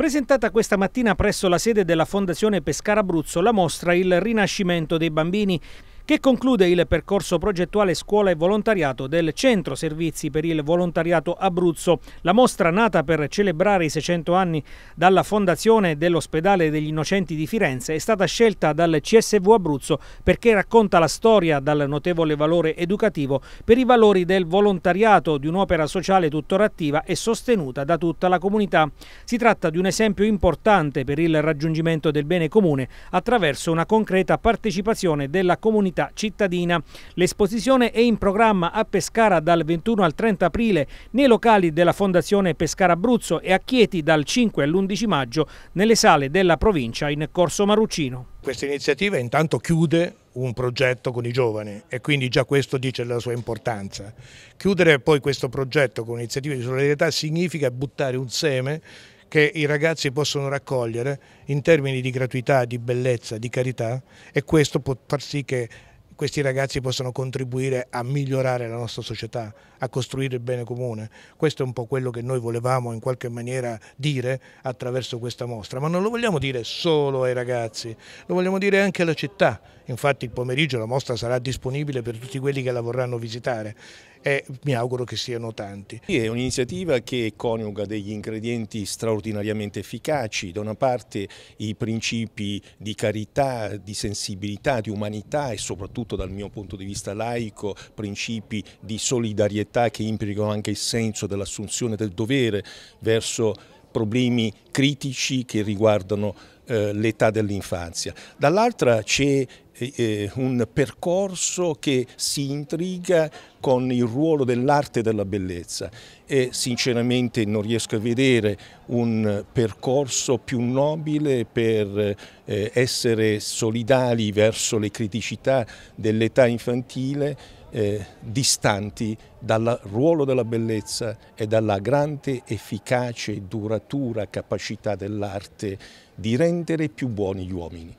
Presentata questa mattina presso la sede della Fondazione Pescara Abruzzo la mostra Il Rinascimento dei Bambini che conclude il percorso progettuale scuola e volontariato del Centro Servizi per il Volontariato Abruzzo. La mostra nata per celebrare i 600 anni dalla fondazione dell'ospedale degli innocenti di Firenze è stata scelta dal CSV Abruzzo perché racconta la storia dal notevole valore educativo per i valori del volontariato di un'opera sociale tuttora attiva e sostenuta da tutta la comunità. Si tratta di un esempio importante per il raggiungimento del bene comune attraverso una concreta partecipazione della comunità comunità cittadina. L'esposizione è in programma a Pescara dal 21 al 30 aprile nei locali della Fondazione Pescara Abruzzo e a Chieti dal 5 all'11 maggio nelle sale della provincia in Corso Maruccino. Questa iniziativa intanto chiude un progetto con i giovani e quindi già questo dice la sua importanza. Chiudere poi questo progetto con un'iniziativa di solidarietà significa buttare un seme che i ragazzi possono raccogliere in termini di gratuità, di bellezza, di carità e questo può far sì che questi ragazzi possano contribuire a migliorare la nostra società, a costruire il bene comune. Questo è un po' quello che noi volevamo in qualche maniera dire attraverso questa mostra, ma non lo vogliamo dire solo ai ragazzi, lo vogliamo dire anche alla città, infatti il pomeriggio la mostra sarà disponibile per tutti quelli che la vorranno visitare e mi auguro che siano tanti. È un'iniziativa che coniuga degli ingredienti straordinariamente efficaci, da una parte i principi di carità, di sensibilità, di umanità e soprattutto dal mio punto di vista laico, principi di solidarietà che implicano anche il senso dell'assunzione del dovere verso problemi critici che riguardano eh, l'età dell'infanzia. Dall'altra c'è eh, eh, un percorso che si intriga con il ruolo dell'arte e della bellezza e sinceramente non riesco a vedere un percorso più nobile per eh, essere solidali verso le criticità dell'età infantile eh, distanti dal ruolo della bellezza e dalla grande efficace e duratura capacità dell'arte di rendere più buoni gli uomini.